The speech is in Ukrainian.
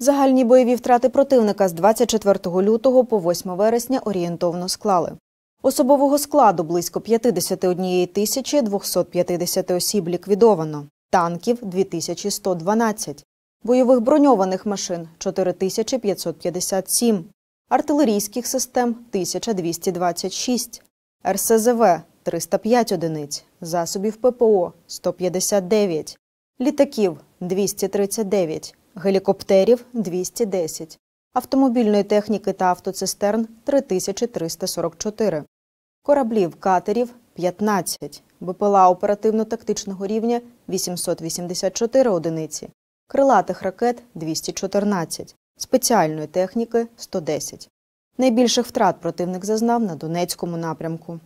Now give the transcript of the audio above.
Загальні бойові втрати противника з 24 лютого по 8 вересня орієнтовно склали. Особового складу близько 51 тисячі 250 осіб ліквідовано, танків 2112, бойових броньованих машин 4557, артилерійських систем 1226, РСЗВ 305 одиниць, засобів ППО 159, літаків 239 гелікоптерів 210, автомобільної техніки та автоцистерн 3344, кораблів катерів 15, БПЛА оперативно-тактичного рівня 884 одиниці, крилатих ракет 214, спеціальної техніки 110. Найбільших втрат противник зазнав на Донецькому напрямку.